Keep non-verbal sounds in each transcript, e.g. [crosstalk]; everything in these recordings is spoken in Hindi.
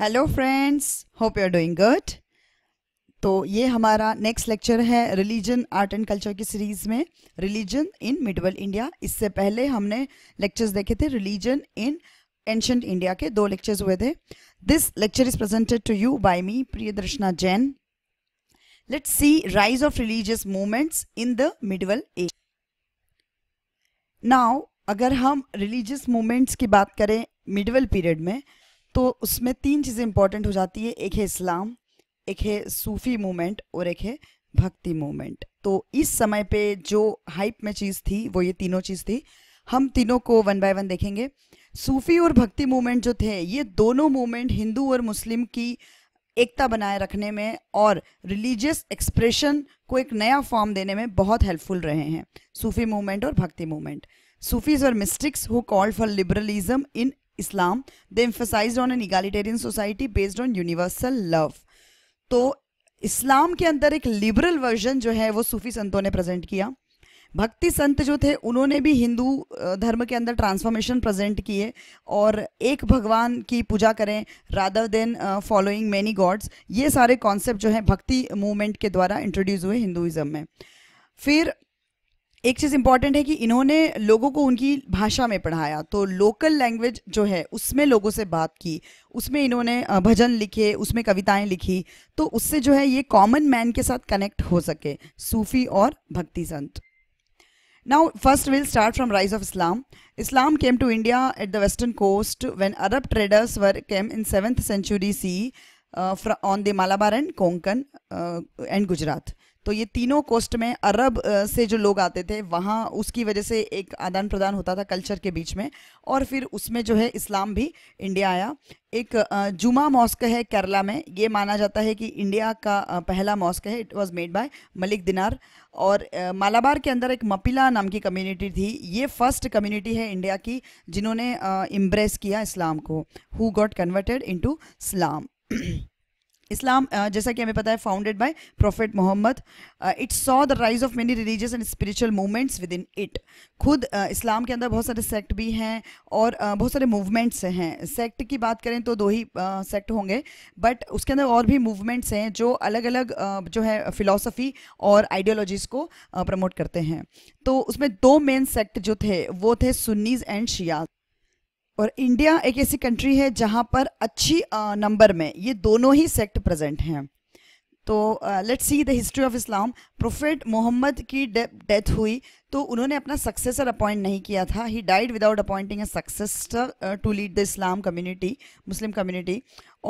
Hello friends hope you are doing good तो ये हमारा नेक्स्ट लेक्चर है रिलीजन आर्ट एंड कल्चर की सीरीज़ में रिलीजन इन मिडवल इंडिया इससे पहले हमने लेक्चर्स देखे थे रिलीजन इन एंशंट इंडिया के दो लेक्चर्स हुए थे this lecture is presented to you by me Priyadarshana Jain let see rise of religious movements in the medieval age now अगर हम रिलीजियस मूवमेंट्स की बात करें मिडवल पीरियड में तो उसमें तीन चीज़ें इंपॉर्टेंट हो जाती है एक है इस्लाम एक है सूफ़ी मूवमेंट और एक है भक्ति मूवमेंट तो इस समय पे जो हाइप में चीज़ थी वो ये तीनों चीज़ थी हम तीनों को वन बाय वन देखेंगे सूफ़ी और भक्ति मूवमेंट जो थे ये दोनों मूवमेंट हिंदू और मुस्लिम की एकता बनाए रखने में और रिलीजियस एक्सप्रेशन को एक नया फॉर्म देने में बहुत हेल्पफुल रहे हैं सूफ़ी मूवमेंट और भक्ति मूवमेंट सूफीज और mystics who called for liberalism in Islam They emphasize on an egalitarian society based on universal love तो इस्लाम के अंदर एक लिबरल वर्जन जो है वो सूफी संतों ने प्रेजेंट किया भक्ति संत जो थे उन्होंने भी हिंदू धर्म के अंदर ट्रांसफॉर्मेशन प्रेजेंट किए और एक भगवान की पूजा करें rather than following many gods ये सारे कॉन्सेप्ट जो है भक्ति मूवमेंट के द्वारा इंट्रोड्यूस हुए हिंदुइज्म में फिर एक चीज़ इम्पॉर्टेंट है कि इन्होंने लोगों को उनकी भाषा में पढ़ाया तो लोकल लैंग्वेज जो है उसमें लोगों से बात की उसमें इन्होंने भजन लिखे उसमें कविताएं लिखी तो उससे जो है ये कॉमन मैन के साथ कनेक्ट हो सके सूफी और भक्ति संत now first will start from rise of Islam Islam came to India at the western coast when Arab traders were came in seventh century C on the Malabar and Konkan and Gujarat तो ये तीनों कोस्ट में अरब से जो लोग आते थे वहाँ उसकी वजह से एक आदान प्रदान होता था कल्चर के बीच में और फिर उसमें जो है इस्लाम भी इंडिया आया एक जुमा मॉस्क है केरला में ये माना जाता है कि इंडिया का पहला मॉस्क है it was made by Malik Dinar और मालाबार के अंदर एक मपिला नाम की कम्युनिटी थी ये फर्स्ट कम्युनिटी है इंडिया की जिन्होंने इम्ब्रेस किया इस्लाम को who got converted into Islam [clears throat] Islam जैसा कि हमें पता है founded by prophet Mohammed it saw the rise of many religious and spiritual movements within it खुद इस्लाम के अंदर बहुत सारे सेक्ट भी हैं और बहुत सारे मूवमेंट्स हैं सेक्ट की बात करें तो दो ही सेक्ट होंगे बट उसके अंदर और भी मूवमेंट्स हैं जो अलग अलग जो है फिलोसफी और आइडियोलॉजीज़ को प्रमोट करते हैं तो उसमें दो मेन सेक्ट जो थे वो थे सुन्नीज एंड शियाज और इंडिया एक ऐसी कंट्री है जहां पर अच्छी नंबर में ये दोनों ही सेक्ट प्रेजेंट हैं तो let's see the history of Islam prophet Mohammed की डेथ हुई तो उन्होंने अपना सक्सेसर अपॉइंट नहीं किया था he died without appointing a successor to lead the Islam community Muslim community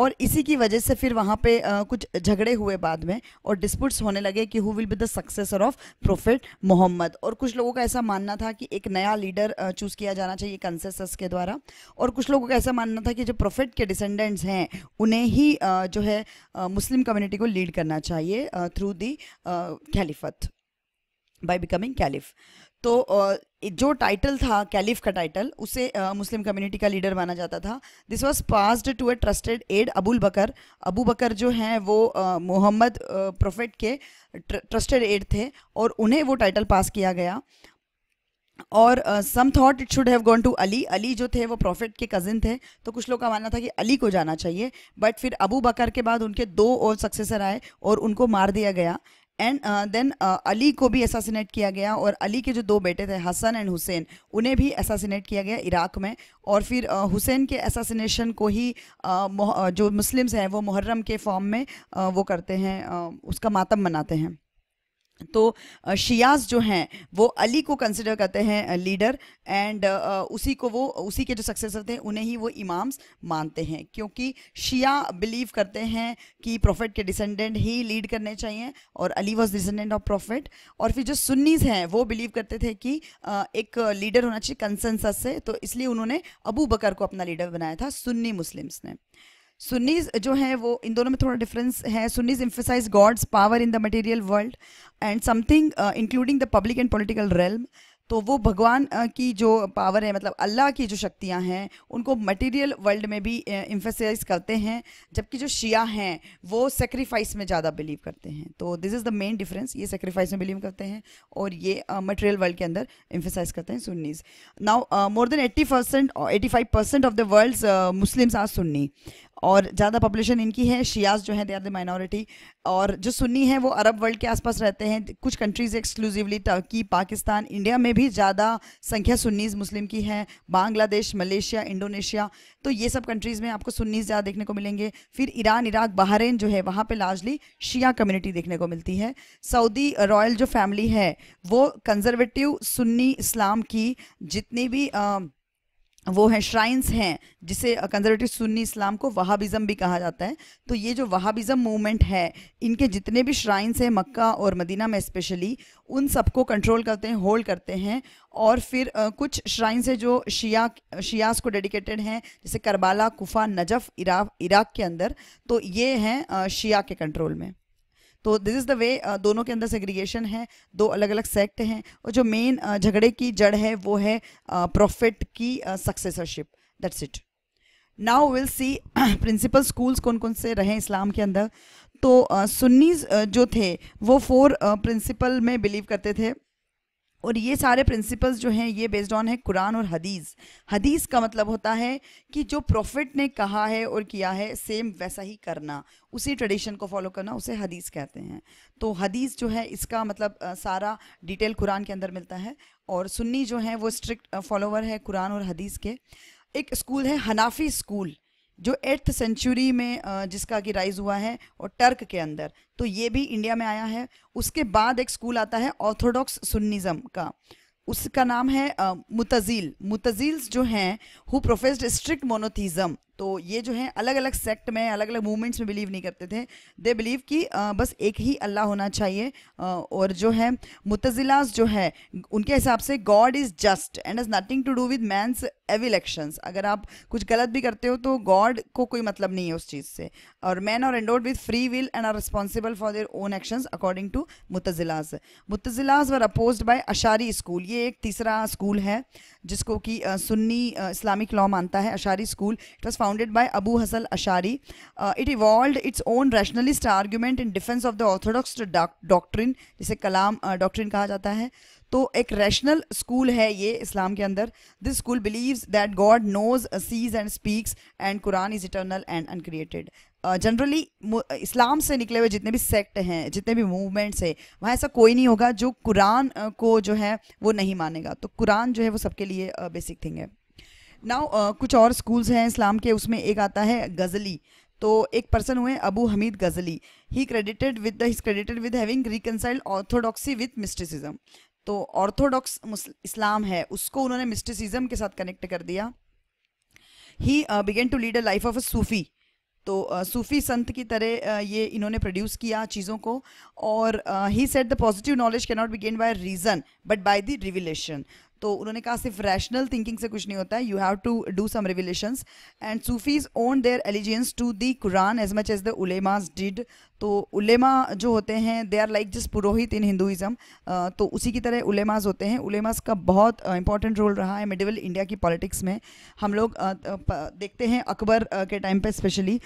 और इसी की वजह से फिर वहाँ पे uh, कुछ झगड़े हुए बाद में और डिस्प्यूट्स होने लगे कि who will be the successor of prophet Mohammed और कुछ लोगों का ऐसा मानना था कि एक नया लीडर चूज़ uh, किया जाना चाहिए कंसेसस के द्वारा और कुछ लोगों का ऐसा मानना था कि जो प्रोफेट के डिसेंडेंट्स हैं उन्हें ही uh, जो है मुस्लिम मुस्लिम कम्युनिटी को लीड करना चाहिए through the caliphate by becoming caliph तो जो टाइटल था कैलिफ का टाइटल उसे मुस्लिम कम्युनिटी का लीडर माना जाता था this was passed to a trusted aide Abul Bakr Abu Bakr जो हैं वो मोहम्मद प्रोफेट के ट्रस्टेड एड थे और उन्हें वो टाइटल पास किया गया और some thought it should have gone to Ali Ali जो थे वो प्रॉफिट के कज़िन थे तो कुछ लोग का मानना था कि अली को जाना चाहिए बट फिर अबू बकर के बाद उनके दो और सक्सेसर आए और उनको मार दिया गया एंड देन अली को भी असासीनेट किया गया और अली के जो दो बेटे थे हसन एंड हुसैन उन्हें भी असासीनेट किया गया इराक में और फिर हुसैन uh, के असासीनेशन को ही uh, uh, जो मुस्लिम्स हैं वो मुहर्रम के फॉर्म में uh, वो करते हैं uh, उसका मातम मनाते हैं तो शियाज जो हैं वो अली को कंसिडर करते हैं लीडर एंड उसी को वो उसी के जो सक्सेसर थे उन्हें ही वो इमाम्स मानते हैं क्योंकि शिया बिलीव करते हैं कि प्रॉफिट के डिसेंडेंट ही लीड करने चाहिए और Ali was descendant of prophet और फिर जो सुन्नीस हैं वो बिलीव करते थे कि एक लीडर होना चाहिए कंसेंसस से तो इसलिए उन्होंने अबू बकर को अपना लीडर बनाया था सुन्नी मुस्लिम्स ने सुन्नीज जो है वो इन दोनों में थोड़ा डिफरेंस है Sunnis emphasize God's power in the material world and something including the public and political realm तो वो भगवान uh, की जो पावर है मतलब अल्लाह की जो शक्तियाँ हैं उनको मटेरियल वर्ल्ड में भी इम्फेसाइज uh, करते हैं जबकि जो शिया हैं वो सेक्रीफाइस में ज़्यादा बिलीव करते हैं तो this is the main difference ये सेक्रीफाइस में बिलीव करते हैं और ये मटेरियल uh, वर्ल्ड के अंदर इम्फेसाइज करते हैं Sunnis now more than eighty percent eighty five percent of the world Muslims are Sunni और ज़्यादा पॉपुलेशन इनकी है शियाज जो है दे आर द माइनॉरिटी और जो सुन्नी है वो अरब वर्ल्ड के आसपास रहते हैं कुछ countries exclusively Turkey Pakistan India में भी ज़्यादा संख्या सुन्नीज़ मुस्लिम की है बांग्लादेश मलेशिया इंडोनेशिया तो ये सब कंट्रीज़ में आपको सुन्नीज़ ज़्यादा देखने को मिलेंगे फिर ईरान इराक बहरेन जो है वहाँ पर लार्जली शिया कम्यूनिटी देखने को मिलती है सऊदी रॉयल जो फैमिली है वो कंजर्वेटिव सुन्नी इस्लाम की जितनी भी आ, वो हैं श्राइन्स हैं जिसे कंजर्वेटिव सुन्नी इस्लाम को वहाबिज़म भी कहा जाता है तो ये जो वहाबिज़म मूवमेंट है इनके जितने भी श्राइन्स हैं मक्का और मदीना में स्पेशली उन सबको कंट्रोल करते हैं होल्ड करते हैं और फिर आ, कुछ श्राइन्स हैं जो शिया शियास को डेडिकेटेड हैं जैसे Karbala Kufa Najaf Iraq Iraq के अंदर तो ये हैं शिया के कंट्रोल में तो दिस इज़ द वे दोनों के अंदर सेग्रीगेशन है दो अलग अलग सेक्ट हैं और जो मेन uh, झगड़े की जड़ है वो है प्रॉफिट uh, की successorship that's it now will see principal schools कौन कौन से रहे इस्लाम के अंदर तो uh, सुन्नी जो थे वो फोर प्रिंसिपल में बिलीव करते थे और ये सारे प्रिंसिपल्स जो हैं ये बेस्ड ऑन है कुरान और हदीस हदीस का मतलब होता है कि जो प्रॉफिट ने कहा है और किया है सेम वैसा ही करना उसी ट्रेडिशन को फॉलो करना उसे हदीस कहते हैं तो हदीस जो है इसका मतलब सारा डिटेल कुरान के अंदर मिलता है और सुन्नी जो है वो स्ट्रिक्ट फॉलोवर है कुरान और हदीस के एक स्कूल है हनाफी स्कूल जो एट्थ सेंचुरी में जिसका कि राइज हुआ है और टर्क के अंदर तो ये भी इंडिया में आया है उसके बाद एक स्कूल आता है ऑर्थोडॉक्स सुन्निज़म का उसका नाम है मुतजील मुतजील्स जो हैं हु प्रोफेस्ड स्ट्रिक्ट मोनोथीज़म तो ये जो है अलग अलग सेक्ट में अलग अलग मूवमेंट्स में बिलीव नहीं करते थे दे बिलीव कि बस एक ही अल्लाह होना चाहिए और जो है मुतजिलास जो है उनके हिसाब से God is just and is nothing to do with man's evil actions अगर आप कुछ गलत भी करते हो तो गॉड को कोई मतलब नहीं है उस चीज़ से और man are endowed with free will and are responsible for their own action according to Mutazilas Mutazilas were oppose by Ashari school ये एक तीसरा स्कूल है जिसको कि सुन्नी इस्लामिक लॉ मानता है Ashari school it was founded by Abu Hassan Ashari. Uh, it evolved its own rationalist argument in defense of the orthodox doc doctrine, जिसे कलाम डॉक्ट्रिन uh, कहा जाता है तो एक रैशनल स्कूल है ये इस्लाम के अंदर this school believes that God knows sees and speaks and Quran is eternal and uncreated generally Islam से निकले हुए जितने भी सेक्ट हैं जितने भी मूवमेंट्स हैं वहाँ ऐसा कोई नहीं होगा जो कुरान uh, को जो है वो नहीं मानेगा तो कुरान जो है वो सबके लिए बेसिक uh, थिंग है नाउ uh, कुछ और स्कूल्स हैं इस्लाम के उसमें एक आता है गज़ली तो एक पर्सन हुए Abu Hamid Ghazali he credited with the credited with having reconciled orthodoxy with mysticism तो ऑर्थोडॉक्स इस्लाम है उसको उन्होंने मिस्टिसिज्म के साथ कनेक्ट कर दिया he began to lead a life of a Sufi तो सूफ़ी uh, संत की तरह uh, ये इन्होंने प्रोड्यूस किया चीज़ों को और he set the positive knowledge cannot be gain by reason but by the revelation तो उन्होंने कहा सिर्फ रैशनल थिंकिंग से कुछ नहीं होता है you have to do some revelation and Sufis own their allegiance to the Quran as much as the ulemas did तो उलेमा जो होते हैं they are like just purohit in Hinduism तो उसी की तरह उलेमाज होते हैं उलेमाज का बहुत इंपॉर्टेंट रोल रहा है मिडिवल इंडिया की पॉलिटिक्स में हम लोग देखते हैं अकबर के टाइम पे especially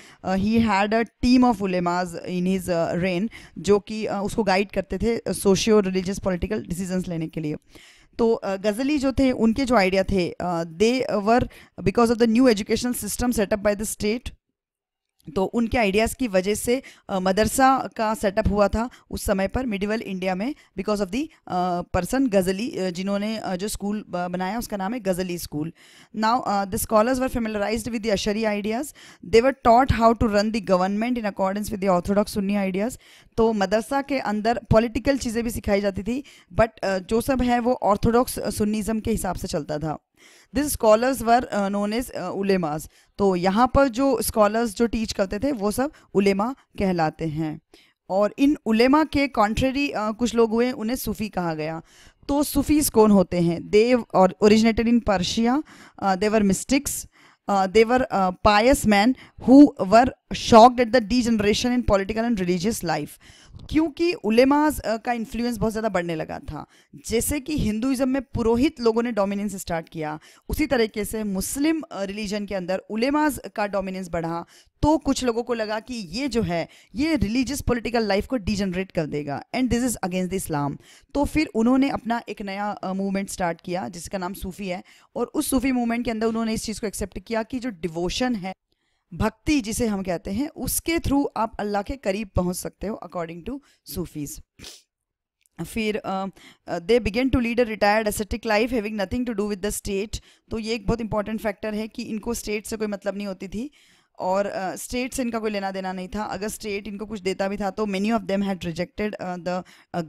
he had a team of ulemas in his reign जो कि उसको गाइड करते थे सोशियो रिलीजियस पॉलिटिकल डिसीजंस लेने के लिए तो गज़ली जो थे उनके जो आइडिया थे they were because of the new education system setup by the state तो उनके आइडियाज़ की वजह से मदरसा का सेटअप हुआ था उस समय पर मिडिवल इंडिया में because of the person Ghazali जिन्होंने जो स्कूल बनाया उसका नाम है Ghazali school now the scholars were familiarize with the Ashari ideas they were taught how to run the government in accordance with the orthodox Sunni ideas तो मदरसा के अंदर पॉलिटिकल चीज़ें भी सिखाई जाती थी बट जो सब है वो ऑर्थोडॉक्स सुन्नीज़म के हिसाब से चलता था this scholars were known as ulemas तो यहाँ पर जो स्कॉलर्स जो टीच करते थे वो सब उलेमा कहलाते हैं और इन उलेमा के कॉन्ट्रेरी uh, कुछ लोग हुए उन्हें सूफ़ी कहा गया तो सूफ़ीज़ कौन होते हैं देव और originated in Persia they were mystics they were pious men who were shocked at the डी at the degeneration in political and क्योंकि उलेमाज का इन्फ्लुएंस बहुत ज़्यादा बढ़ने लगा था जैसे कि हिंदुज़म में पुरोहित लोगों ने डोमिनेंस स्टार्ट किया उसी तरीके से मुस्लिम रिलीजन के अंदर उलेमाज का डोमिनेंस बढ़ा तो कुछ लोगों को लगा कि ये जो है ये रिलीजियस पॉलिटिकल लाइफ को डिजनरेट कर देगा and this is against the Islam तो फिर उन्होंने अपना एक नया मूवमेंट स्टार्ट किया जिसका नाम सूफ़ी है और उस सूफ़ी मूवमेंट के अंदर उन्होंने इस चीज़ को एक्सेप्ट किया कि जो डिवोशन है भक्ति जिसे हम कहते हैं उसके थ्रू आप अल्लाह के करीब पहुंच सकते हो अकॉर्डिंग टू सूफीज़ फिर they began to lead a retired ascetic life having nothing to do with the state तो ये एक बहुत इंपॉर्टेंट फैक्टर है कि इनको स्टेट से कोई मतलब नहीं होती थी और स्टेट uh, से इनका कोई लेना देना नहीं था अगर स्टेट इनको कुछ देता भी था तो many of them had rejected the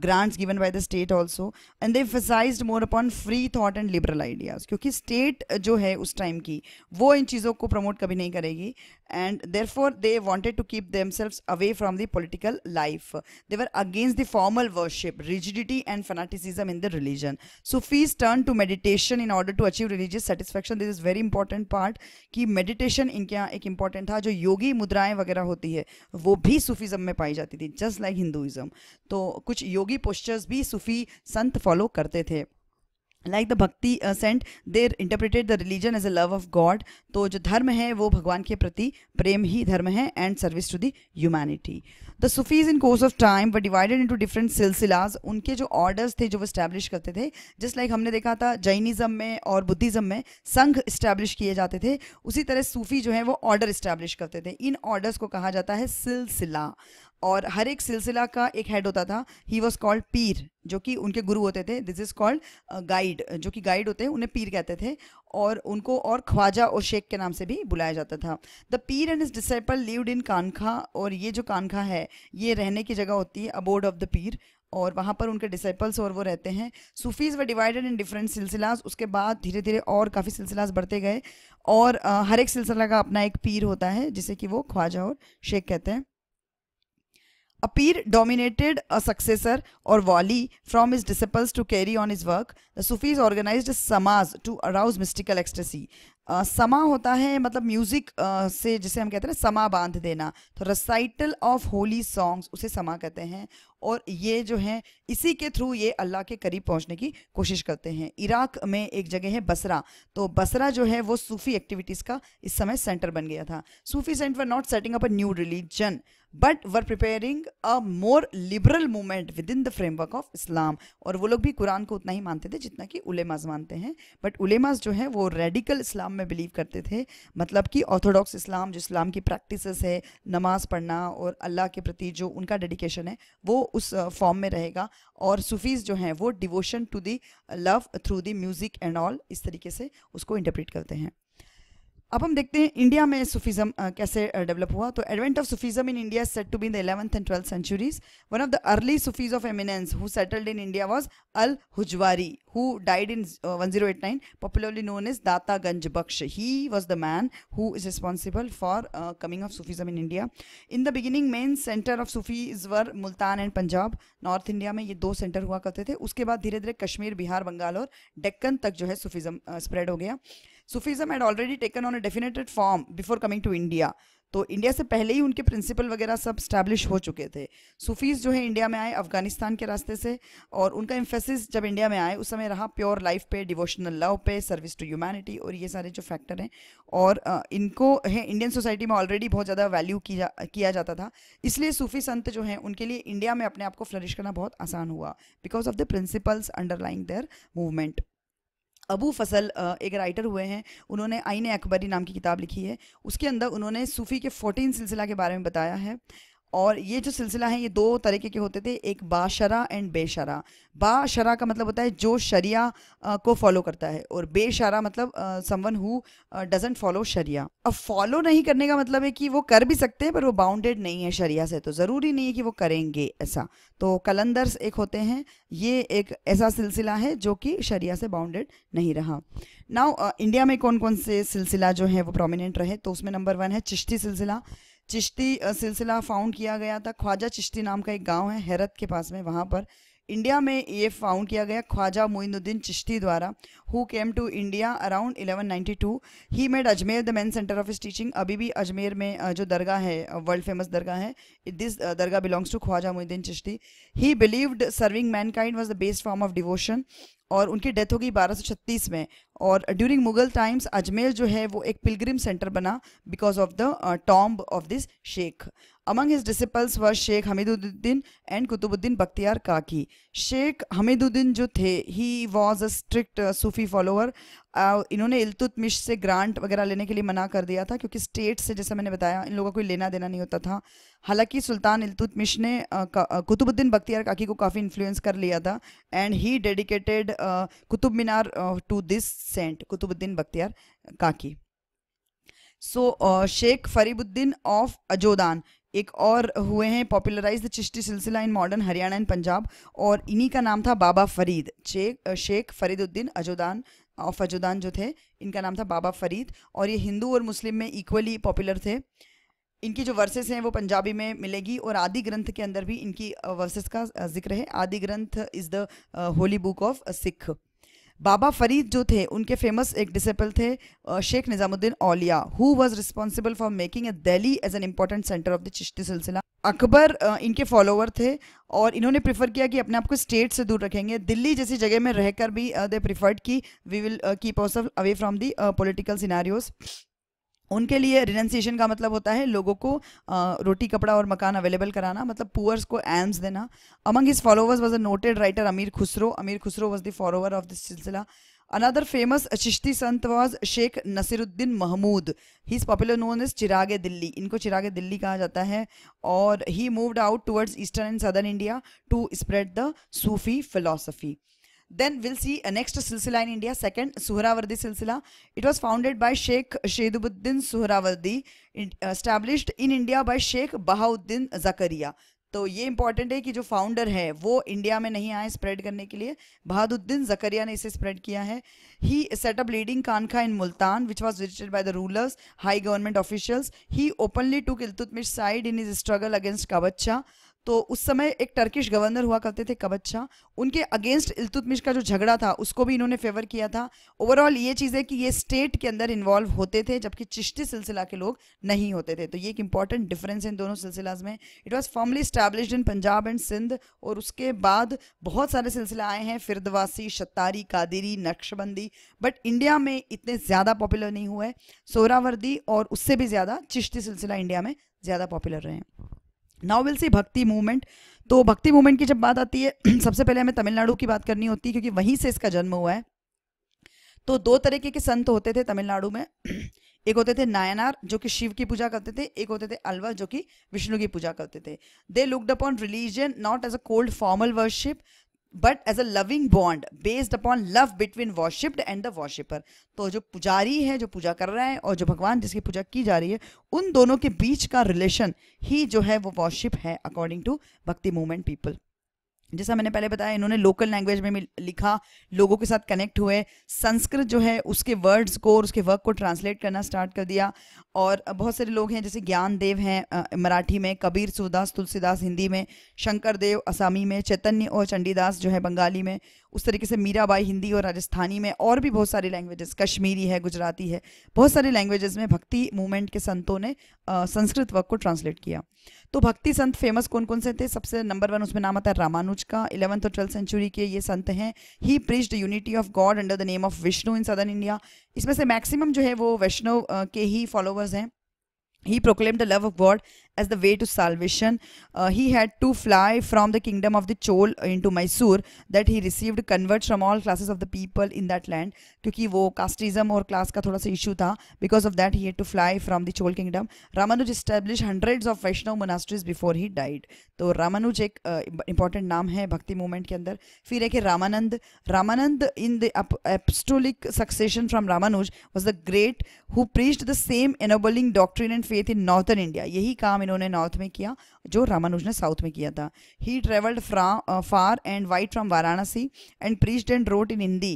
grants given by the state also and they emphasized more upon free thought and liberal ideas क्योंकि स्टेट जो है उस टाइम की वो इन चीज़ों को प्रमोट कभी नहीं करेगी and therefore they wanted to keep themselves away from the political life. They were against the formal worship, rigidity and fanaticism in the religion. Sufis turned to meditation in order to achieve religious satisfaction. This is very important part ki meditation इनके यहाँ एक important tha jo yogi mudraen wagera hoti hai wo bhi sufism mein pai jati thi just like hinduism to kuch yogi postures bhi sufi sant follow karte the like the Bhakti saint they interpreted the religion as a love of God तो जो धर्म है वो भगवान के प्रति प्रेम ही धर्म है and service to the humanity the Sufis in course of time were divided into different silsilas उनके जो ऑर्डर्स थे जो वो स्टैब्लिश करते थे जस्ट लाइक like हमने देखा था जैनिज्म में और बुद्धिज्म में संघ इस्टैब्लिश किए जाते थे उसी तरह सूफी जो है वो ऑर्डर इस्टैब्लिश करते थे इन ऑर्डर्स को कहा जाता है सिलसिला और हर एक सिलसिला का एक हेड होता था ही वॉज कॉल्ड पीर जो कि उनके गुरु होते थे दिस इज़ कॉल्ड गाइड जो कि गाइड होते हैं उन्हें पीर कहते थे और उनको और ख्वाजा और शेख के नाम से भी बुलाया जाता था the pir and his disciple lived in khanqah और ये जो कानखा है ये रहने की जगह होती है अबोर्ड ऑफ द पीर और वहाँ पर उनके डिसाइपल्स और वो रहते हैं सूफीज़ व डिवाइडेड इन डिफरेंट सिलसिलास उसके बाद धीरे धीरे और काफ़ी सिलसिलास बढ़ते गए और uh, हर एक सिलसिला का अपना एक पीर होता है जिसे कि वो ख्वाजा और शेख कहते हैं Apir dominated a successor or wali from his disciples to carry on his work. The Sufis organized a to arouse mystical ecstasy. समा uh, होता है मतलब म्यूजिक uh, से जिसे हम कहते हैं समा बांध देना तो रसाइटल ऑफ होली सॉन्ग्स उसे समा कहते हैं और ये जो है इसी के थ्रू ये अल्लाह के करीब पहुंचने की कोशिश करते हैं इराक में एक जगह है बसरा तो बसरा जो है वो सूफी एक्टिविटीज़ का इस समय सेंटर बन गया था Sufi centre not setting up a new religion but were preparing a more liberal movement within the framework of Islam और वो लोग भी कुरान को उतना ही मानते थे जितना कि उलेमाज मानते हैं बट उलेमाज जो है वो रेडिकल इस्लाम में बिलीव करते थे मतलब कि ऑर्थोडॉक्स इस्लाम जो इस्लाम की प्रैक्टिस है नमाज पढ़ना और अल्लाह के प्रति जो उनका डेडिकेशन है वो उस फॉर्म में रहेगा और सूफीज़ जो हैं वो devotion to the love through the music and all इस तरीके से उसको इंटरप्रिट करते हैं अब हम देखते हैं इंडिया में सुफिज्म कैसे डेवलप हुआ तो advent of Sufism in India said to be in the eleventh and twelfth centuries one of the early Sufis of eminence who settled in India was al Hujwiri who died in 1089 popularly known as Data Ganj Bakhsh he was the man who is responsible for coming of Sufism in India in the beginning main centre of Sufis were Multan and Punjab north India में ये दो सेंटर हुआ करते थे उसके बाद धीरे धीरे कश्मीर बिहार बंगाल और डेक्कन तक जो है सूफीज़म स्प्रेड हो गया Sufism had already taken on a definite form before coming to India तो इंडिया से पहले ही उनके प्रिंसिपल वगैरह सब स्टैब्लिश हो चुके थे सूफीज़ जो है इंडिया में आए अफगानिस्तान के रास्ते से और उनका इम्फेसिस जब इंडिया में आए उस समय रहा प्योर लाइफ पे डिवोशनल लव पे सर्विस टू ह्यूमैनिटी और ये सारे जो फैक्टर हैं और इनको है इंडियन सोसाइटी में ऑलरेडी बहुत ज़्यादा वैल्यू किया किया जाता था इसलिए सूफ़ी संत जो हैं उनके लिए इंडिया में अपने आप को फ्लरिश करना बहुत आसान हुआ because of the principles underlying their movement Abu Fazal एक राइटर हुए हैं उन्होंने आईने अकबरी नाम की किताब लिखी है उसके अंदर उन्होंने सूफ़ी के फ़ोर्टीन सिलसिला के बारे में बताया है और ये जो सिलसिला है ये दो तरीके के होते थे एक बाशरा एंड बेशरा बाशरा का मतलब होता है जो शरिया को फॉलो करता है और बेशरा मतलब someone who doesn't follow sharia अब फॉलो नहीं करने का मतलब है कि वो कर भी सकते हैं पर वो बाउंडेड नहीं है शरिया से तो ज़रूरी नहीं है कि वो करेंगे ऐसा तो कलंदर्स एक होते हैं ये एक ऐसा सिलसिला है जो कि शरिया से बाउंडेड नहीं रहा नाउ इंडिया में कौन कौन से सिलसिला जो है वो प्रोमिनेंट रहे तो उसमें नंबर वन है चिश्ती सिलसिला चिश्ती सिलसिला फाउंड किया गया था ख्वाजा चिश्ती नाम का एक गांव है हैरत के पास में वहां पर इंडिया में ये फाउंड किया गया ख्वाजा मोइनुद्दीन चिश्ती द्वारा who came to India around 1192 he made Ajmer the main centre of his teaching अभी भी अजमेर में जो दरगाह है वर्ल्ड फेमस दरगाह है this dargah belongs to Khwaja Moinuddin Chishti he believed serving mankind was the best form of devotion और उनकी डेथ हो गई 1236 में और ड्यूरिंग मुगल टाइम्स अजमेर जो है वो एक पिलग्रिम सेंटर बना because of the tomb of this sheikh Among his disciples were Sheikh Hamiduddin and Kutubuddin Bakhtiar Kaki. Sheikh Hamiduddin जो थे he was a strict uh, Sufi follower. Uh, इन्होंने से ग्रांट वगैरह लेने के लिए मना कर दिया था क्योंकि स्टेट से जैसे मैंने बताया इन लोगों को कोई लेना देना नहीं होता था हालांकि सुल्तान इल्तुतमिश ने कुतुबुद्दीन बख्तियार काकी को काफ़ी इन्फ्लुएंस कर लिया था and he dedicated Qutub Minar to this saint Qutbuddin Bakhtiyar Kaki so Sheikh फरीबुद्दीन of अजोदान एक और हुए हैं popularise the Chishti silsila in modern Haryana and Punjab और इन्हीं का नाम था Baba Farid Sheikh Sheikh Fariduddin Ajodhan of Ajodhan जो थे इनका नाम था बाबा फरीद और ये हिंदू और मुस्लिम में इक्वली पॉपुलर थे इनकी जो वर्सेस हैं वो पंजाबी में मिलेगी और आदि ग्रंथ के अंदर भी इनकी वर्सेस का जिक्र है Adi Granth is the holy book of Sikh Baba Farid जो थे उनके फेमस एक डिसिपल थे Sheikh Nizamuddin Auliya who was responsible for making a Delhi as an important centre of the Chishti silsila Akbar इनके फॉलोअर थे और इन्होंने प्रिफर किया कि अपने आप को स्टेट से दूर रखेंगे दिल्ली जैसी जगह में रहकर भी दे प्रिफर्ड की we will keep away from the political scenarios उनके लिए रिनंसिएशन का मतलब होता है लोगों को आ, रोटी कपड़ा और मकान अवेलेबल कराना मतलब पुअर्स को एम्स देना among his followers was a noted writer Amir Khusro Amir Khusro was the follower of this silsila another famous Chishti sant was Sheikh Nasiruddin Mahmud he popular known as Chirage Delhi इनको चिरागे दिल्ली कहा जाता है और he moved out towards eastern and southern India to spread the Sufi philosophy Then we'll see a next silsila in India. Second, Suhrawardi silsila. It was founded by Sheikh Shaidubuddin Suhrawardi, established in India by Sheikh Bahauddin Zakaria. तो ये इंपॉर्टेंट है कि जो फाउंडर है वो इंडिया में नहीं आए स्प्रेड करने के लिए बहादुद्दीन जकरिया ने इसे स्प्रेड किया है he set up leading khanqah in Multan which was visited by the rulers high government officials he openly took Iltutmish side in his struggle against Qabacha तो उस समय एक टर्किश गवर्नर हुआ करते थे कबच्छा उनके अगेंस्ट इल्तुतमिश का जो झगड़ा था उसको भी इन्होंने फेवर किया था ओवरऑल ये चीज़ है कि ये स्टेट के अंदर इन्वॉल्व होते थे जबकि चिश्ती सिलसिला के लोग नहीं होते थे तो ये एक इंपॉर्टेंट डिफरेंस है इन दोनों सिलसिलाज में it was formally establish in Punjab and Sindh और उसके बाद बहुत सारे सिलसिले आए हैं फिरदवासी शतारी कादिरी नक्शबंदी बट इंडिया में इतने ज़्यादा पॉपुलर नहीं हुए सोरावर्दी और उससे भी ज़्यादा चिश्ती सिलसिला इंडिया में ज़्यादा पॉपुलर रहे हैं नाउ विल सी भक्ति मूवमेंट तो भक्ति मूवमेंट की जब बात आती है [clears throat] सबसे पहले हमें तमिलनाडु की बात करनी होती है क्योंकि वहीं से इसका जन्म हुआ है तो दो तरीके के संत होते थे तमिलनाडु में [clears throat] एक होते थे नायनार जो कि शिव की पूजा करते थे एक होते थे अलवर जो कि विष्णु की पूजा करते थे they looked upon religion not as a cold formal worship but as a loving bond based upon love between worshipped and the worshipper तो जो पुजारी है जो पूजा कर रहा है और जो भगवान जिसकी पूजा की जा रही है उन दोनों के बीच का रिलेशन ही जो है वो वॉशिप है according to bhakti movement people जैसा मैंने पहले बताया इन्होंने लोकल लैंग्वेज में लिखा लोगों के साथ कनेक्ट हुए संस्कृत जो है उसके वर्ड्स को और उसके वर्क को ट्रांसलेट करना स्टार्ट कर दिया और बहुत सारे लोग हैं जैसे ज्ञान देव हैं मराठी में कबीर सुदास तुलसीदास हिंदी में शंकर देव असामी में चैतन्य और चंडीदास जो है बंगाली में उस तरीके से मीराबाई हिंदी और राजस्थानी में और भी बहुत सारी लैंग्वेजेस कश्मीरी है गुजराती है बहुत सारी लैंग्वेजेस में भक्ति मूवमेंट के संतों ने संस्कृत वर्क को ट्रांसलेट किया तो भक्ति संत फेमस कौन कौन से थे सबसे नंबर वन उसमें नाम आता है रामानुज का इलेवंथ और ट्वेल्थ सेंचुरी के ये संत हैं he preached unity of God under the name of Vishnu in southern India इसमें से मैक्सिमम जो है वो वैष्णव के ही फॉलोवर्स हैं he proclaim the love of God as the way to salvation. Uh, he had to fly from the kingdom of the Chol into Mysore that he received converts from all classes of the people in that land kyunki wo casteism aur class ka thoda sa issue tha because of that he had to fly from the Chol kingdom. Ramanuj established hundreds of Vaishnav monasteries before he died. तो रामानुज एक इम्पॉर्टेंट नाम है भक्ति मूवमेंट के अंदर फिर एक है ramanand Ramanand in the apostolic succession from ramanuj was the great who preached the same ennobling doctrine and faith in northern india yahi kaam इन्होंने नॉर्थ में किया जो रामानुज ने साउथ में किया था he travelled far and wide from Varanasi and preached and wrote in Hindi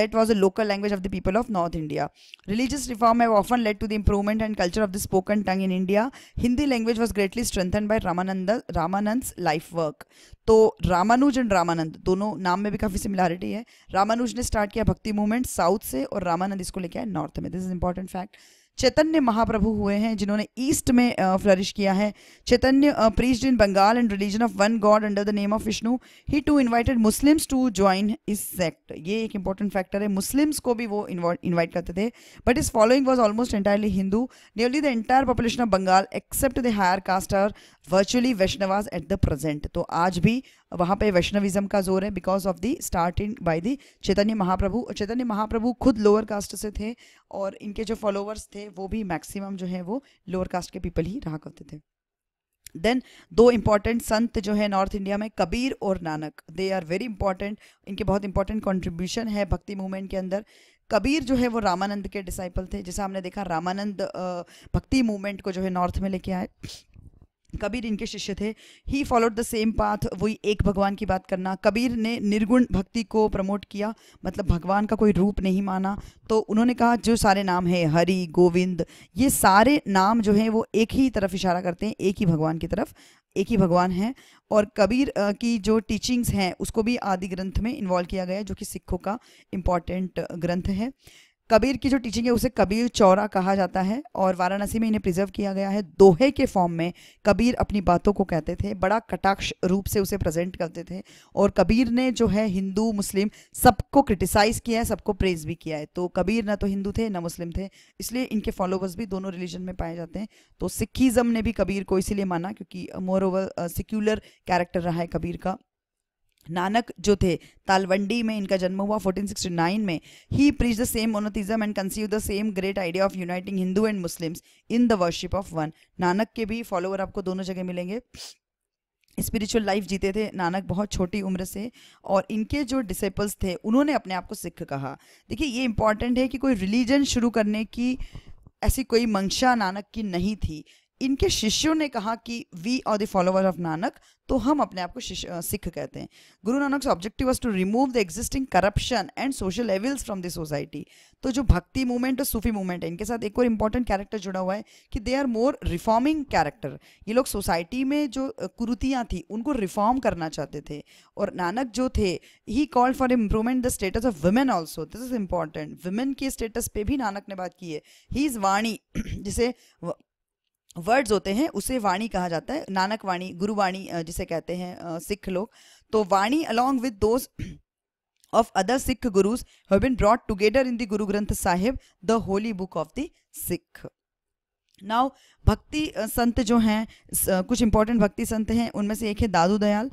that was a local language of the people of north India religious reform have often led to the improvement and culture of the spoken tongue in India Hindi language was greatly strengthen bye Ramanand Ramanand life work तो रामानुज एंड रामानंद दोनों नाम में भी काफ़ी सिमिलैरिटी है रामानुज ने स्टार्ट किया भक्ति मूवमेंट साउथ से और रामानंद इसको लेके आए नॉर्थ में this is important fact Chaitanya Mahaprabhu हुए हैं जिन्होंने ईस्ट में फ्लरिश किया है Chaitanya preached in Bengal and religion of one God under the name of Vishnu he too invited Muslims to join his sect ये एक इंपॉर्टेंट फैक्टर है मुस्लिम्स को भी वो इन्वाइट करते थे but his following was almost entirely Hindu nearly the entire population of Bengal except the higher caste are virtually Vaishnavas at the present तो आज भी वहाँ पे वैष्णविज्म का जोर है because of the starting by the Chaitanya Mahaprabhu Chaitanya Mahaprabhu खुद लोअर कास्ट से थे और इनके जो फॉलोअर्स थे वो भी मैक्सिमम जो है वो लोअर कास्ट के पीपल ही रहा करते थे देन दो इम्पॉर्टेंट संत जो है नॉर्थ इंडिया में कबीर और Nanak they are very important इनके बहुत इंपॉर्टेंट कॉन्ट्रीब्यूशन है भक्ति मूवमेंट के अंदर कबीर जो है वो रामानंद के डिसाइपल थे जैसा हमने देखा रामानंद भक्ति मूवमेंट को जो है नॉर्थ में लेके आए कबीर इनके शिष्य थे he followed the same path वही एक भगवान की बात करना कबीर ने निर्गुण भक्ति को प्रमोट किया मतलब भगवान का कोई रूप नहीं माना तो उन्होंने कहा जो सारे नाम है हरि गोविंद ये सारे नाम जो हैं वो एक ही तरफ इशारा करते हैं एक ही भगवान की तरफ एक ही भगवान है और कबीर की जो टीचिंग्स हैं उसको भी आदि ग्रंथ में इन्वॉल्व किया गया जो कि सिखों का इम्पॉर्टेंट ग्रंथ है कबीर की जो टीचिंग है उसे कबीर चौरा कहा जाता है और वाराणसी में इन्हें प्रिजर्व किया गया है दोहे के फॉर्म में कबीर अपनी बातों को कहते थे बड़ा कटाक्ष रूप से उसे प्रेजेंट करते थे और कबीर ने जो है हिंदू मुस्लिम सबको क्रिटिसाइज़ किया है सबको प्रेज भी किया है तो कबीर ना तो हिंदू थे ना मुस्लिम थे इसलिए इनके फॉलोवर्स भी दोनों रिलीजन में पाए जाते हैं तो सिखीज़म ने भी कबीर को इसीलिए माना क्योंकि मोर ओवर सिक्यूलर कैरेक्टर रहा है कबीर का नानक जो थे तालवंडी में इनका जन्म हुआ 1469 में he preach the same monotheism and conceive the same great idea of uniting Hindu and Muslims in the worship of one Nanak के भी फॉलोअर आपको दोनों जगह मिलेंगे स्पिरिचुअल लाइफ जीते थे नानक बहुत छोटी उम्र से और इनके जो डिसेपल्स थे उन्होंने अपने आप को सिख कहा देखिए ये इंपॉर्टेंट है कि कोई रिलीजन शुरू करने की ऐसी कोई मंशा नानक की नहीं थी इनके शिष्यों ने कहा कि we are the follower of Nanak तो हम अपने आप को सिख कहते हैं Guru Nanak objective was to remove the existing corruption and social evils from the society तो जो भक्ति मूवमेंट और सूफी मूवमेंट है इनके साथ एक और इंपॉर्टेंट कैरेक्टर जुड़ा हुआ है कि they are more reforming character ये लोग सोसाइटी में जो कुरुतियाँ थी उनको रिफॉर्म करना चाहते थे और नानक जो थे he called for improvement the status of women also this is important women के स्टेटस पे भी नानक ने बात की है ही इज़ वाणी [clears throat] जिसे वर्ड्स होते हैं उसे वाणी कहा जाता है नानक वाणी गुरुवाणी जिसे कहते हैं सिख लोग तो वाणी along with those of other Sikh gurus have been brought together in the Guru Granth Sahib, the holy book of the now भक्ति संत जो हैं कुछ इंपॉर्टेंट भक्ति संत हैं उनमें से एक है दादू दयाल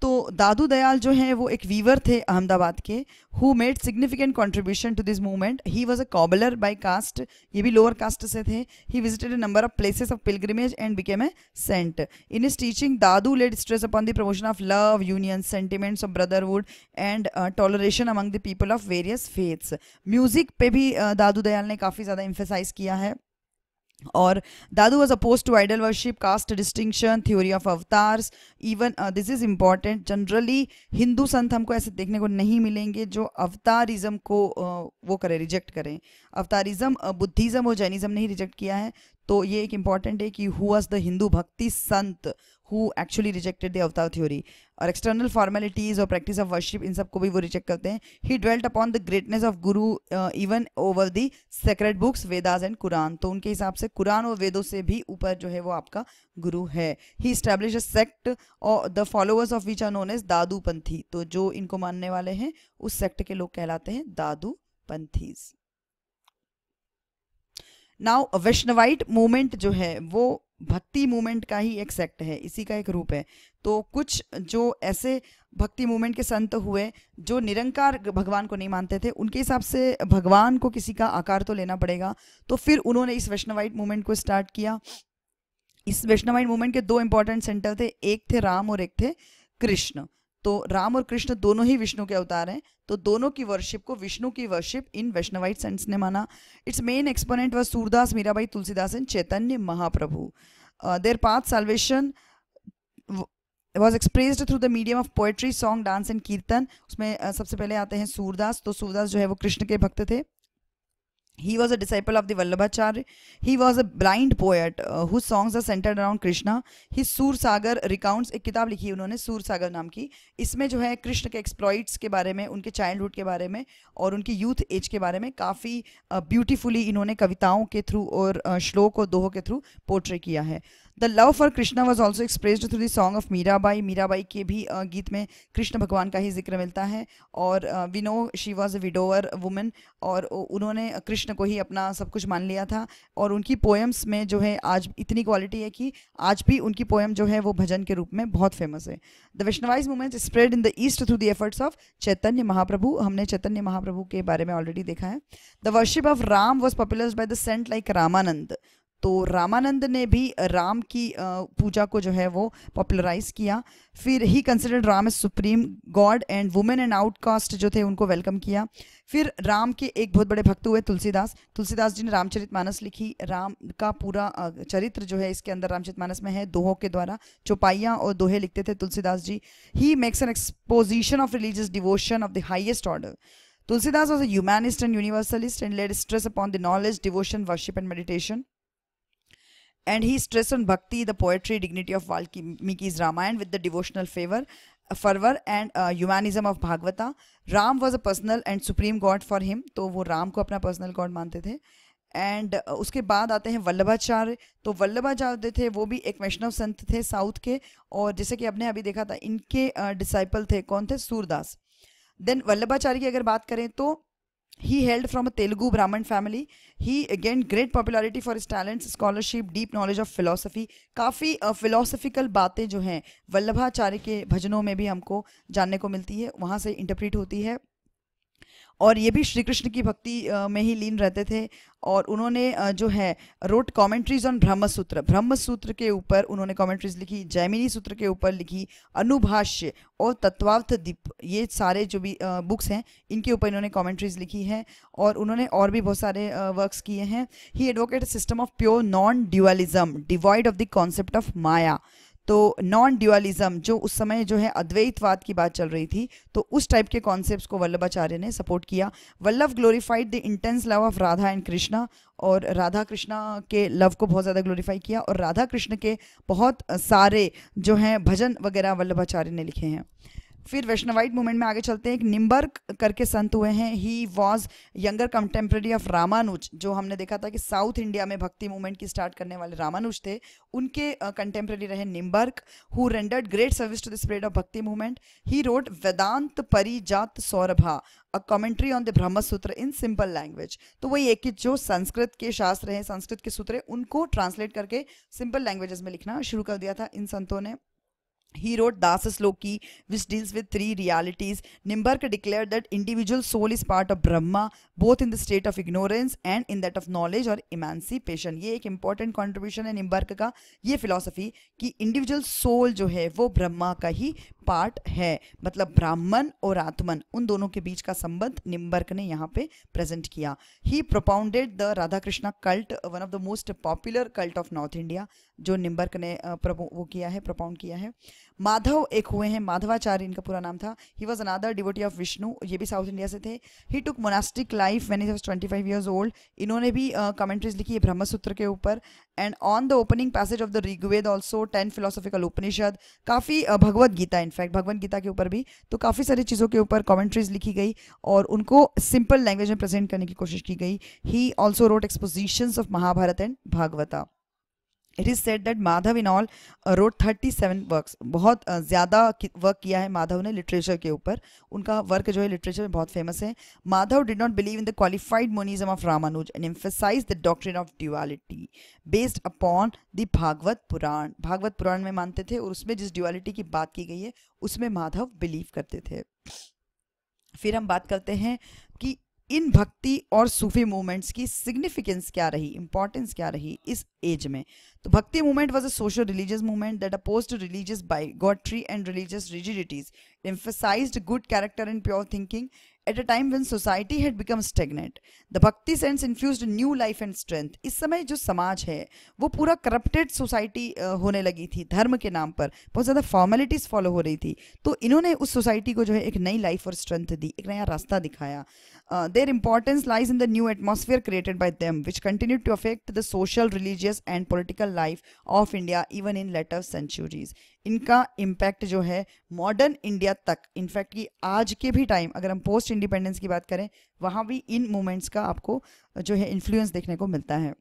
तो दादू दयाल जो हैं वो एक वीवर थे अहमदाबाद के who made significant contribution to this movement he was a cobbler by caste ये भी लोअर कास्ट से थे he visited a number of places of pilgrimage and became a saint in his teaching Dadu laid stress upon the promotion of love union sentiments of brotherhood and toleration among the people of various faiths music पे भी uh, दादू दयाल ने काफ़ी ज़्यादा इम्फेसाइज किया है और Dadu was oppose to idol worship caste distinction theory of avatar even this is important generally Hindu संत हमको ऐसे देखने को नहीं मिलेंगे जो अवतारिज्म को uh, वो करें रिजेक्ट करें अवतारिज्म uh, बुद्धिज्म और जैनिज्म नहीं रिजेक्ट किया है तो ये एक इम्पॉर्टेंट है कि who was the Hindu bhakti sant who actually rejected the avatar theory और एक्सटर्नल फॉर्मेलिटीज और प्रैक्टिस ऑफ वर्शिप इन सबको भी वो रिजेक्ट करते हैं he dwelt upon the greatness of guru even over the sacred books Vedas and Quran तो उनके हिसाब से कुरान और वेदों से भी ऊपर जो है वो आपका गुरु है ही स्टैब्लिश अ सेक्ट और the followers of which are known as Dadupanthi तो जो इनको मानने वाले हैं उस सेक्ट के लोग कहलाते हैं दादू दादूपंथीज नाउ वैष्णवाइट मूवमेंट जो है वो भक्ति मूवमेंट का ही एक सेक्ट है इसी का एक रूप है तो कुछ जो ऐसे भक्ति मूवमेंट के संत हुए जो निरंकार भगवान को नहीं मानते थे उनके हिसाब से भगवान को किसी का आकार तो लेना पड़ेगा तो फिर उन्होंने इस वैष्णवाइट मूवमेंट को स्टार्ट किया इस वैष्णवाइट मूवमेंट के दो इंपॉर्टेंट सेंटर थे एक थे राम और एक थे कृष्ण तो राम और कृष्ण दोनों ही विष्णु के अवतार हैं तो दोनों की वर्शिप को विष्णु की वर्शिप इन वैष्णवाइट सेंस ने माना it's main exponent were Surdas Mirabai Tulsidas and Chaitanya Mahaprabhu their path salvation was expressed through the medium of poetry song dance and kirtan उसमें uh, सबसे पहले आते हैं सूरदास तो सूरदास जो है वो कृष्ण के भक्त थे He was a disciple of the Vallabhacharya. He was a blind poet uh, whose songs are centered around Krishna. His Sur Sagar recounts ek kitab likhi unhone sur sagar naam ki isme jo hai krishna ke exploits ke bare mein unke childhood ke bare mein aur unki youth age ke bare mein kafi uh, beautifully inhone kavitaon ke through aur uh, श्लोक doho ke through portray kiya hai uh, the love for Krishna was also expressed through the song of Mirabai Mirabai के भी गीत में कृष्ण भगवान का ही जिक्र मिलता है और we know she was a widower women और उन्होंने कृष्ण को ही अपना सब कुछ मान लिया था और उनकी पोएम्स में जो है आज इतनी क्वालिटी है कि आज भी उनकी पोएम जो है वो भजन के रूप में बहुत फेमस है the Vaishnavite movement spread in the east through the efforts of Chaitanya Mahaprabhu हमने चैतन्य महाप्रभु के बारे में ऑलरेडी देखा है the worship of Ram was popular by the saint like Ramanand तो रामानंद ने भी राम की पूजा को जो है वो पॉपुलराइज किया फिर he considered Ram as supreme God and women and outcaste जो थे उनको वेलकम किया फिर राम के एक बहुत बड़े भक्त हुए तुलसीदास तुलसीदास जी ने रामचरित मानस लिखी राम का पूरा चरित्र जो है इसके अंदर रामचरित मानस में है दोहों के द्वारा चौपाइयाँ और दोहे लिखते थे Tulsidas ji he makes an exposition of religious devotion of the highest order Tulsidas was a humanist and universalist and laid stress upon the knowledge devotion worship and meditation and he stressed on bhakti, the poetry, dignity of Valmiki's Ramayana with the devotional favor, fervor and uh, humanism of Bhagavata. Ram was a personal and supreme god for him, तो वो राम को अपना personal god मानते थे एंड uh, उसके बाद आते हैं वल्लभाचार्य तो वल्लभाचार्य थे वो भी एक वैष्णव संत थे साउथ के और जैसे कि आपने अभी देखा था इनके डिसाइपल uh, थे कौन थे सूरदास देन वल्लभाचार्य की अगर बात करें तो He hailed from a Telugu Brahmin family. He again great popularity for his talents, scholarship, deep knowledge of philosophy. काफ़ी फिलोसफिकल बातें जो हैं वल्लभाचार्य के भजनों में भी हमको जानने को मिलती है वहाँ से interpret होती है और ये भी श्री कृष्ण की भक्ति में ही लीन रहते थे और उन्होंने जो है wrote commentaries on Brahmasutra Brahmasutra के ऊपर उन्होंने कमेंट्रीज लिखी जैमिनी सूत्र के ऊपर लिखी अनुभाष्य और तत्वार्थ दीप ये सारे जो भी बुक्स हैं इनके ऊपर इन्होंने कमेंट्रीज लिखी है और उन्होंने और भी बहुत सारे वर्क्स किए हैं he advocate system of pure non dualism डिवाइड of the concept of maya तो नॉन ड्यूअलिज्म जो उस समय जो है अद्वैतवाद की बात चल रही थी तो उस टाइप के कॉन्सेप्ट्स को वल्लभाचार्य ने सपोर्ट किया Vallabha glorified the intense love of Radha and Krishna और राधा कृष्णा के लव को बहुत ज़्यादा ग्लोरीफाई किया और राधा कृष्ण के बहुत सारे जो हैं भजन वगैरह वल्लभाचार्य ने लिखे हैं फिर वैष्णवाइट मूवमेंट में आगे चलते हैं एक निम्बर्ग करके संत हुए हैं he was younger contemporary of Ramanuja जो हमने देखा था कि साउथ इंडिया में भक्ति मूवमेंट की स्टार्ट करने वाले रामानुज थे उनके कंटेम्प्रेरी रहे Nimbarka who rendered great service to the spread of bhakti movement he wrote Vedanta Parijata Saurabha a commentary on the Brahma Sutra in simple language तो वही एक जो संस्कृत के शास्त्र हैं संस्कृत के सूत्र उनको ट्रांसलेट करके सिंपल लैंग्वेजेस में लिखना शुरू कर दिया था इन संतों ने He wrote Das's Loki, which deals with three realities. nimbark declared that individual soul is part of Brahma, both in the state of ignorance and in that of knowledge or emancipation. ये एक important contribution है nimbark का ये philosophy कि individual soul जो है वो brahma का ही part है मतलब brahman और atman उन दोनों के बीच का संबंध nimbark ने यहाँ पे present किया he propounded the radha krishna cult one of the most popular cult of north india जो निम्बर्क ने वो किया है प्रपाउंड किया है माधव एक हुए हैं माधवाचार्य इनका पूरा नाम था he was another devotee of Vishnu ये भी साउथ इंडिया से थे he took monastic life many is twenty five years old इन्होंने भी कमेंट्रीज uh, लिखी है ब्रह्मसूत्र के ऊपर and on the opening passage of the Rigveda also ten philosophical Upanishad काफ़ी भगवद गीता इनफैक्ट भगवद गीता के ऊपर भी तो काफ़ी सारी चीज़ों के ऊपर कॉमेंट्रीज लिखी गई और उनको सिंपल लैंग्वेज में प्रेजेंट करने की कोशिश की गई he also wrote expositions of Mahabharata and Bhagavata it is said that Madhva in all wrote thirty seven work बहुत uh, ज़्यादा वर्क किया है माधव ने लिटरेचर के ऊपर उनका वर्क जो है लिटरेचर में बहुत फेमस है Madhva did not believe in the qualified monism of Ramanuja and emphasize the doctrine of duality based upon the Bhagavata Purana Bhagavata Purana में मानते थे और उसमें जिस ड्यूअलिटी की बात की गई है उसमें माधव बिलीव करते थे फिर हम बात करते हैं इन भक्ति और सूफी मूवमेंट्स की सिग्निफिकेंस क्या रही इंपॉर्टेंस क्या रही इस एज में तो bhakti movement was a social religious movement that oppose to religious bigotry and religious rigidities emphasize good character and pure thinking at a time when society had become stagnant. The bhakti saints infuse new life and strength इस समय जो समाज है वो पूरा करप्टेड सोसाइटी होने लगी थी धर्म के नाम पर बहुत ज़्यादा फॉर्मेलिटीज़ फॉलो हो रही थी तो इन्होंने उस सोसाइटी को जो है एक नई लाइफ और स्ट्रेंथ दी एक नया रास्ता दिखाया their importance lies in the new atmosphere created by them which continue to affect the social religious and political life of India even in later centuries इनका इम्पैक्ट जो है मॉडर्न इंडिया तक इनफैक्ट कि आज के भी टाइम अगर हम पोस्ट इंडिपेंडेंस की बात करें वहाँ भी इन मूवमेंट्स का आपको जो है इन्फ्लुएंस देखने को मिलता है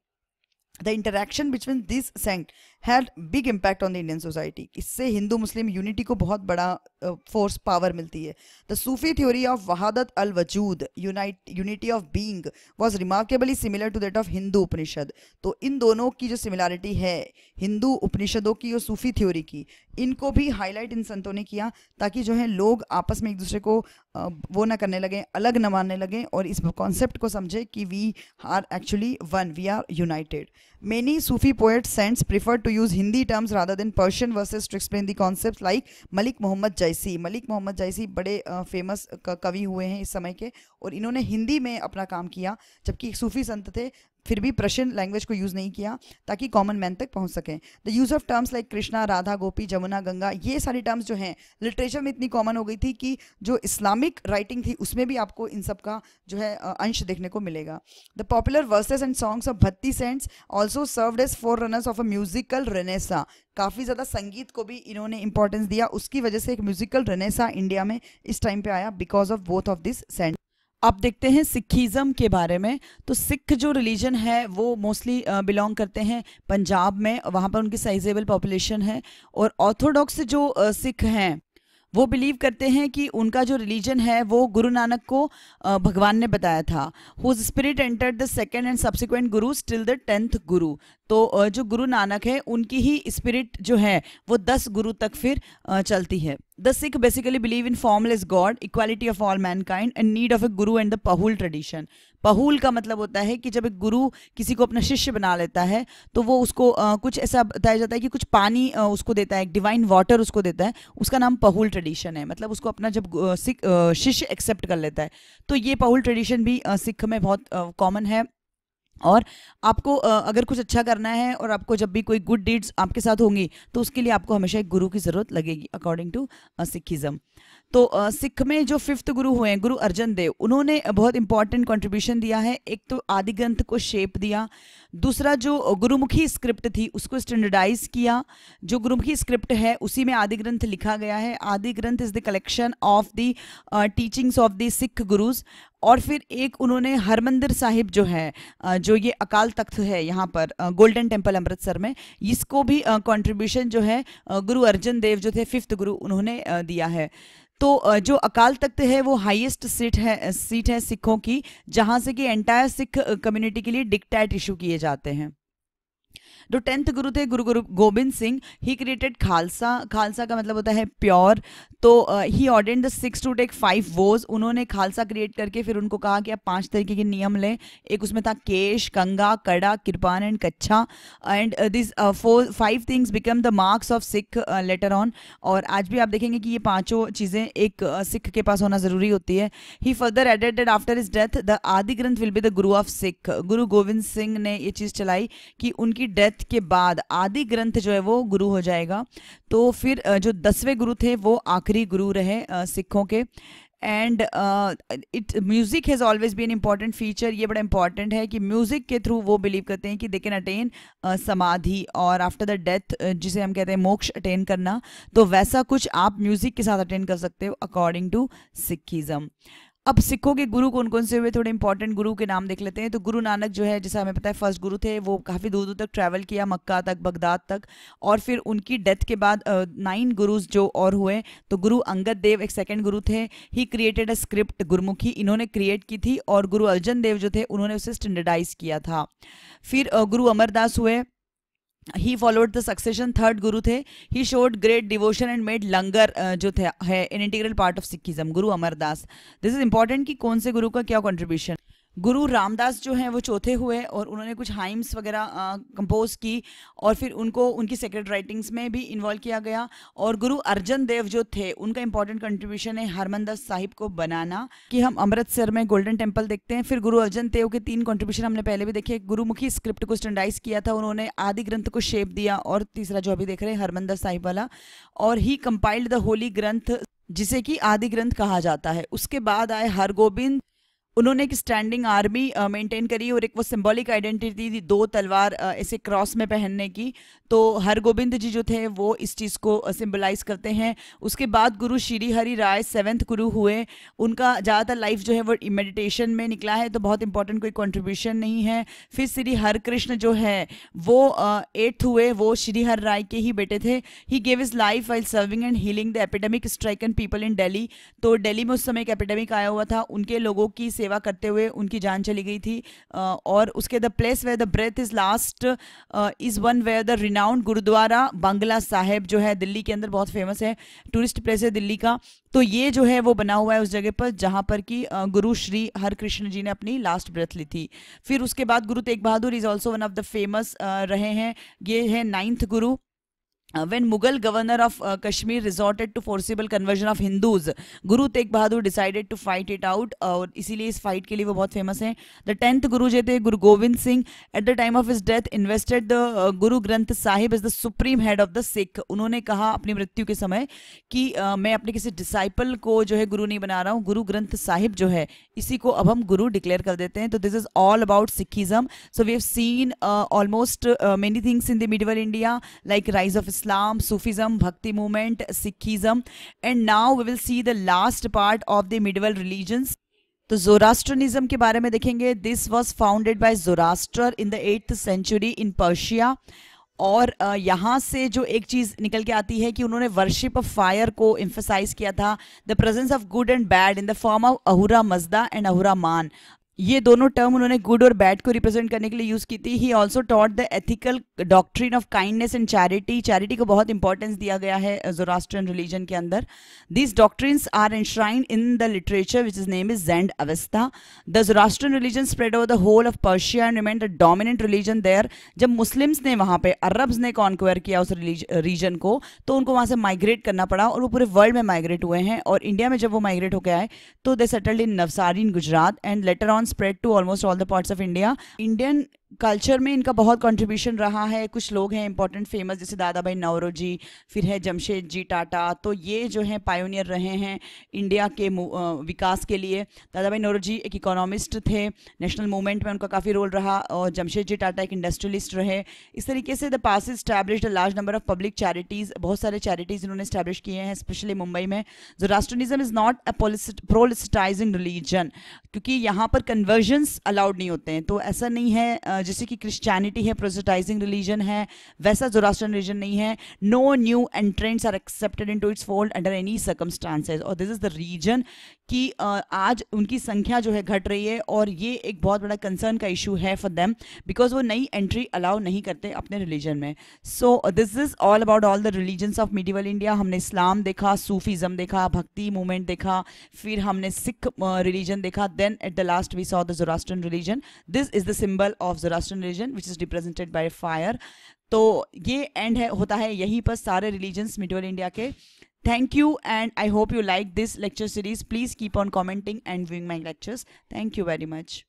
the interaction between this saint had big impact on the Indian society इससे हिंदू मुस्लिम यूनिटी को बहुत बड़ा फोर्स uh, पावर मिलती है द सूफी थ्योरी ऑफ वहादत अल वजूद unity of being was remarkably similar to that of Hindu Upanishad तो इन दोनों की जो सिमिलैरिटी है हिंदू उपनिषदों की और सूफी थ्योरी की इनको भी हाईलाइट इन संतों ने किया ताकि जो है लोग आपस में एक दूसरे को वो ना करने लगें अलग ना मानने लगें और इस कॉन्सेप्ट को समझें कि we are actually one we are united many Sufi poet saints prefer to use Hindi terms rather then Persian verses to explain the concept like Malik Mohammad जैसी मलिक मोहम्मद जैसी बड़े फेमस कवि हुए हैं इस समय के और इन्होंने हिंदी में अपना काम किया जबकि सूफी संत थे फिर भी प्रशियन लैंग्वेज को यूज़ नहीं किया ताकि कॉमन मैन तक पहुंच सकें the use of terms like Krishna Radha gopi Jamuna Ganga ये सारी टर्म्स जो हैं लिटरेचर में इतनी कॉमन हो गई थी कि जो इस्लामिक राइटिंग थी उसमें भी आपको इन सब का जो है अंश देखने को मिलेगा the popular verses and songs of bhakti saints also served as forerunners of a musical renaissance काफ़ी ज़्यादा संगीत को भी इन्होंने इंपॉर्टेंस दिया उसकी वजह से एक म्यूजिकल रेनेसा इंडिया में इस टाइम पे आया because of both of this saint आप देखते हैं सिखिज़म के बारे में तो सिख जो रिलीजन है वो मोस्टली बिलोंग करते हैं पंजाब में वहाँ पर उनकी साइजेबल पॉपुलेशन है और ऑर्थोडॉक्स जो सिख हैं वो बिलीव करते हैं कि उनका जो रिलीजन है वो गुरु नानक को भगवान ने बताया था whose spirit enter the second and subsequent guru still the tenth guru तो जो गुरु नानक है उनकी ही स्पिरिट जो है वो दस गुरु तक फिर चलती है the Sikh basically believe in formless god equality of all mankind and need of a guru and the pahul tradition पहुल का मतलब होता है कि जब एक गुरु किसी को अपना शिष्य बना लेता है तो वो उसको आ, कुछ ऐसा बताया जाता है कि कुछ पानी आ, उसको देता है डिवाइन वाटर उसको देता है उसका नाम पहुल ट्रेडिशन है मतलब उसको अपना जब सिख शिष्य एक्सेप्ट कर लेता है तो ये पहुल ट्रेडिशन भी सिख में बहुत कॉमन है और आपको अगर कुछ अच्छा करना है और आपको जब भी कोई गुड डीड्स आपके साथ होंगी तो उसके लिए आपको हमेशा एक गुरु की ज़रूरत लगेगी अकॉर्डिंग टू सिखिज्म तो सिख में जो फिफ्थ गुरु हुए हैं गुरु अर्जन देव उन्होंने बहुत इंपॉर्टेंट कंट्रीब्यूशन दिया है एक तो आदि ग्रंथ को शेप दिया दूसरा जो गुरुमुखी स्क्रिप्ट थी उसको स्टैंडर्डाइज किया जो गुरुमुखी स्क्रिप्ट है उसी में आदि ग्रंथ लिखा गया है Adi Granth is the collection of the teachings of the Sikh gurus और फिर एक उन्होंने हरमंदिर साहिब जो है जो ये अकाल तख्त है यहाँ पर गोल्डन टेम्पल अमृतसर में इसको भी कंट्रीब्यूशन जो है गुरु अर्जन देव जो थे फिफ्थ गुरु उन्होंने दिया है तो जो अकाल तख्त है वो हाईएस्ट सीट है सीट है सिखों की जहां से कि एंटायर सिख कम्युनिटी के लिए डिक्टैट इशू किए जाते हैं जो टेंथ गुरु थे गुरु गुरु गोबिंद सिंह ही क्रिएटेड खालसा खालसा का मतलब होता है प्योर तो he ordained the Sikhs to take five vows उन्होंने खालसा क्रिएट करके फिर उनको कहा कि आप पांच तरीके के नियम लें एक उसमें था kesh kanga kara kirpan and kachha and this four five things become the marks of Sikh later on और आज भी आप देखेंगे कि ये पांचों चीज़ें एक सिख के पास होना ज़रूरी होती है he further added after his death the Adi Granth will be the guru of Sikh Guru Gobind Singh ने ये चीज़ चलाई कि उनकी डेथ मृत के बाद आदि ग्रंथ जो है वो गुरु हो जाएगा तो फिर जो दसवें गुरु थे वो आखिरी गुरु रहे सिखों के and its music has always been important feature ये बड़ा इंपॉर्टेंट है कि म्यूज़िक के थ्रू वो बिलीव करते हैं कि दे कैन अटेन समाधि और आफ्टर द डेथ जिसे हम कहते हैं मोक्ष अटेन करना तो वैसा कुछ आप म्यूज़िक के साथ अटेन कर सकते हो अकॉर्डिंग टू सिखिज़म अब सिखों के गुरु कौन कौन से हुए थोड़े इंपॉर्टेंट गुरु के नाम देख लेते हैं तो गुरु नानक जो है जैसा हमें पता है फर्स्ट गुरु थे वो काफ़ी दूर दूर तक ट्रैवल किया मक्का तक बगदाद तक और फिर उनकी डेथ के बाद नाइन गुरुज जो और हुए तो गुरु अंगद देव एक सेकेंड गुरु थे he created a script Gurmukhi इन्होंने क्रिएट की थी और गुरु अर्जन देव जो थे उन्होंने उसे स्टैंडर्डाइज किया था फिर गुरु अमरदास हुए he followed the succession third guru थे he showed great devotion and made langar जो थे है an integral part of Sikhism Guru Amardas this is important कि कौन से गुरु का क्या कॉन्ट्रीब्यूशन गुरु रामदास जो हैं वो चौथे हुए और उन्होंने कुछ हाइम्स वगैरह कंपोज की और फिर उनको उनकी सेक्रेट राइटिंग्स में भी इन्वॉल्व किया गया और गुरु अर्जन देव जो थे उनका इंपॉर्टेंट कंट्रीब्यूशन है हरमंदर साहिब को बनाना कि हम अमृतसर में गोल्डन टेम्पल देखते हैं फिर गुरु अर्जन देव के तीन कॉन्ट्रीब्यूशन हमने पहले भी देखे गुरुमुखी स्क्रिप्ट को स्टैंडाइज किया था उन्होंने आदि ग्रंथ को शेप दिया और तीसरा जो अभी देख रहे हैं हरमंदर साहिब वाला और ही कंपाइल्ड द होली ग्रंथ जिसे कि आदि ग्रंथ कहा जाता है उसके बाद आए हरगोबिंद उन्होंने एक स्टैंडिंग आर्मी मेंटेन करी और एक वो सिंबॉलिक आइडेंटिटी थी दो तलवार ऐसे क्रॉस में पहनने की तो हर गोविंद जी जो थे वो इस चीज़ को सिंबलाइज करते हैं उसके बाद गुरु श्री हरि राय सेवेंथ गुरु हुए उनका ज़्यादातर लाइफ जो है वो मेडिटेशन में निकला है तो बहुत इंपॉर्टेंट कोई कॉन्ट्रीब्यूशन नहीं है फिर श्री हर कृष्ण जो है वो एट्थ हुए वो श्री हर राय के ही बेटे थे he gave his life I serving and healing the epidemic strike and people in Delhi तो डेली में उस समय एक एपिडेमिक आया हुआ था उनके लोगों की सेवा करते हुए उनकी जान चली गई थी और उसके the place where the breath is last is one where the renowned gurdwara Bangla Sahib जो है दिल्ली के अंदर बहुत फेमस है टूरिस्ट प्लेस है दिल्ली का तो ये जो है वो बना हुआ है उस जगह पर जहाँ पर कि गुरु श्री हर कृष्ण जी ने अपनी लास्ट ब्रेथ ली थी फिर उसके बाद Guru Tegh Bahadur is also one of the famous रहे हैं ये है नाइन्थ गुरु Uh, when Mughal governor of uh, Kashmir resorted to forcible conversion of Hindus, Guru Tegh Bahadur decided to fight it out uh, और इसीलिए इस फाइट के लिए वो बहुत फेमस हैं द टेंथ गुरु जेते थे Guru Gobind Singh at the time of death death invested uh, Guru Granth Sahib is the supreme head of the Sikh उन्होंने कहा अपनी मृत्यु के समय कि uh, मैं अपने किसी डिसाइपल को जो है गुरु नहीं बना रहा हूँ गुरु ग्रंथ साहिब जो है इसी को अब हम गुरु डिक्लेयर कर देते हैं तो this is all about Sikhism so we have seen almost many things in the India India like rise of Islam, Sufism, Bhakti movement, Sikhism, and now we will see the last part of the medieval religions. तो जोरास्ट्रनिज्म के बारे में देखेंगे this was founded by Zoroaster in the eighth century in Persia और यहाँ से जो एक चीज़ निकल के आती है कि उन्होंने वर्शिप ऑफ फायर को इम्फेसाइज किया था the presence of good and bad in the form of Ahura Mazda and Ahura मान ये दोनों टर्म उन्होंने गुड और बैड को रिप्रेजेंट करने के लिए यूज़ की थी he also taught the ethical doctrine of kindness and charity charity को बहुत इंपॉर्टेंस दिया गया है जोरास्ट्रन uh, रिलीजन के अंदर this doctrines are enshrine in the literature which is name is Zend Avesta the Zoroastrian religion spread over the whole of Persia and remain the dominant religion there जब मुस्लिम्स ने वहाँ पे अरब्स ने कॉन्क्वेयर किया उस रीजन को तो उनको वहां से माइग्रेट करना पड़ा और वो पूरे वर्ल्ड में माइग्रेट हुए हैं और इंडिया में जब वो माइग्रेट होकर आए तो they settled in Navsari in Gujarat and later on spread to almost all the parts of India. Indian culture में इनका बहुत कंट्रीब्यूशन रहा है कुछ लोग हैं इंपॉर्टेंट फेमस जैसे दादा भाई नवरो जी फिर है जमशेद जी टाटा तो ये जो है पायोनियर रहे हैं इंडिया के विकास के लिए दादा भाई नवरो जी एक इकोनॉमिस्ट थे नेशनल मूवमेंट में उनका काफ़ी रोल रहा और जमशेद जी टाटा एक इंडस्ट्रियलिस्ट रहे इस तरीके से the Parsis established the large number of public charities बहुत सारे चैरिटीज़ इन्होंने इस्टेब्लिश किए हैं स्पेशली मुंबई में जो Zoroastrianism is not a proselytizing religion क्योंकि यहाँ पर कन्वर्जन्स अलाउड नहीं होते हैं तो ऐसा नहीं है जैसे कि क्रिश्चियनिटी है प्रोजेटाइजिंग रिलीजन है वैसा जोरास्ट्रन रिलीजन नहीं है no new entrants are accepted into its fold under any circumstances और दिस इज द रीजन कि uh, आज उनकी संख्या जो है घट रही है और ये एक बहुत बड़ा कंसर्न का इशू है फॉर देम बिकॉज वो नई एंट्री अलाउ नहीं करते अपने रिलीजन में so this is all about all the religions of medieval India हमने इस्लाम देखा सूफीज़म देखा भक्ति मूवमेंट देखा फिर हमने सिख रिलीजन देखा then at the last we saw the Zoroastrian religion this is the symbol of Zoroastrian religion which is represented by fire तो ये एंड है होता है यहीं पर सारे रिलीजन्स मिडवल इंडिया के thank you and I hope you like this lecture series please keep on commenting and viewing my lectures thank you very much